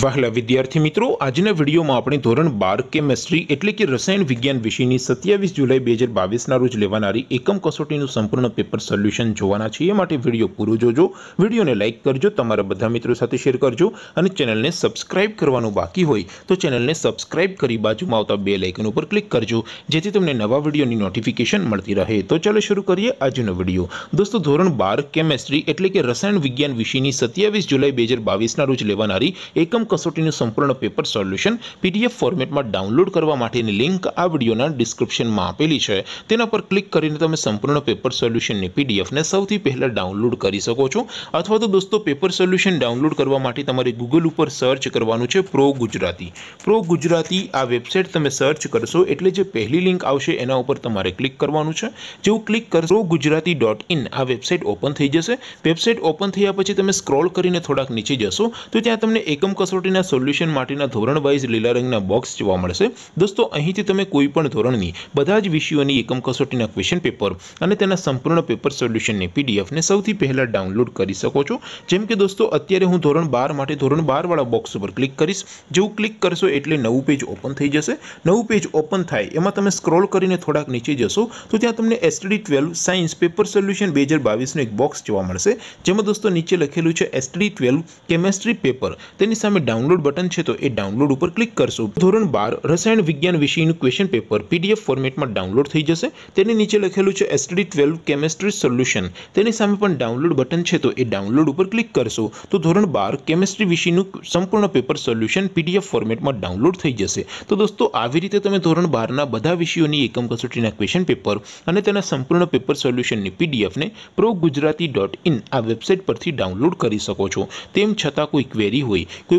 વહેલા વિદ્યાર્થી મિત્રો આજના વિડીયોમાં આપણે ધોરણ બાર કેમેસ્ટ્રી એટલે કે રસાયણ વિજ્ઞાન વિષયની સત્યાવીસ જુલાઈ બે હજાર બાવીસના રોજ લેવાનારી એકમ કસોટીનું સંપૂર્ણ પેપર સોલ્યુશન જોવાના છીએ એ માટે વિડીયો પૂરો જોજો વિડીયોને લાઇક કરજો તમારા બધા મિત્રો સાથે શેર કરજો અને ચેનલને સબસ્ક્રાઇબ કરવાનું બાકી હોય તો ચેનલને સબસ્ક્રાઇબ કરી બાજુમાં આવતા બે લાઇકન ઉપર ક્લિક કરજો જેથી તમને નવા વિડીયોની નોટિફિકેશન મળતી રહે તો ચાલો શરૂ કરીએ આજનો વિડીયો દોસ્તો ધોરણ બાર કેમેસ્ટ્રી એટલે કે રસાયણ વિજ્ઞાન વિષયની સત્યાવીસ જુલાઈ બે હજાર બાવીસના રોજ લેવાનારી એકમ કોસોટીનું સંપૂર્ણ પેપર સોલ્યુશન પીડીએફ ફોર્મેટમાં ડાઉનલોડ કરવા માટેની લિંક આ વિડિયોના ડિસ્ક્રિપ્શનમાં આપેલી છે તેના પર ક્લિક કરીને તમે સંપૂર્ણ પેપર સોલ્યુશન ને પીડીએફ ને સૌથી પહેલા ડાઉનલોડ કરી શકો છો અથવા તો દોસ્તો પેપર સોલ્યુશન ડાઉનલોડ કરવા માટે તમારે Google ઉપર સર્ચ કરવાનું છે પ્રો ગુજરાતી પ્રો ગુજરાતી આ વેબસાઈટ તમે સર્ચ કરશો એટલે જે પહેલી લિંક આવશે એના ઉપર તમારે ક્લિક કરવાનું છે જેવું ક્લિક કરશો progujarati.in આ વેબસાઈટ ઓપન થઈ જશે વેબસાઈટ ઓપન થયા પછી તમે સ્ક્રોલ કરીને થોડક નીચે જશો તો ત્યાં તમને એકમ બસ રૂટીના સોલ્યુશન માટીના ધોરણ 12 લીલા રંગના બોક્સ જોવા મળશે દોસ્તો અહીંથી તમે કોઈ પણ ધોરણની બધા જ વિષયોની એકમ કસોટીના ક્વેશ્ચન પેપર અને તેના સંપૂર્ણ પેપર સોલ્યુશનની પીડીએફ ને સૌથી પહેલા ડાઉનલોડ કરી શકો છો જેમ કે દોસ્તો અત્યારે હું ધોરણ 12 માટે ધોરણ 12 વાળા બોક્સ ઉપર ક્લિક કરીશ જે હું ક્લિક કરશો એટલે નવું પેજ ઓપન થઈ જશે નવું પેજ ઓપન થાય એમાં તમે સ્ક્રોલ કરીને થોડાક નીચે જશો તો ત્યાં તમને STD 12 સાયન્સ પેપર સોલ્યુશન 2022 નો એક બોક્સ જોવા મળશે જેમાં દોસ્તો નીચે લખેલું છે STD 12 કેમેસ્ટ્રી પેપર તેની મે ડાઉનલોડ બટન છે તો એ ડાઉનલોડ ઉપર ક્લિક કરશો ધોરણ 12 રસાયણ વિજ્ઞાન વિષયનું ક્વેશ્ચન પેપર પીડીએફ ફોર્મેટમાં ડાઉનલોડ થઈ જશે તેની નીચે લખેલું છે STD 12 કેમિસ્ટ્રી સોલ્યુશન તેની સામે પણ ડાઉનલોડ બટન છે તો એ ડાઉનલોડ ઉપર ક્લિક કરશો તો ધોરણ 12 કેમિસ્ટ્રી વિષયનું સંપૂર્ણ પેપર સોલ્યુશન પીડીએફ ફોર્મેટમાં ડાઉનલોડ થઈ જશે તો દોસ્તો આવી રીતે તમે ધોરણ 12 ના બધા વિષયોની એકમ કસોટીના ક્વેશ્ચન પેપર અને તેના સંપૂર્ણ પેપર સોલ્યુશનની પીડીએફ ને progujarati.in આ વેબસાઈટ પરથી ડાઉનલોડ કરી શકો છો તેમ છતાં કોઈ ક્વેરી હોય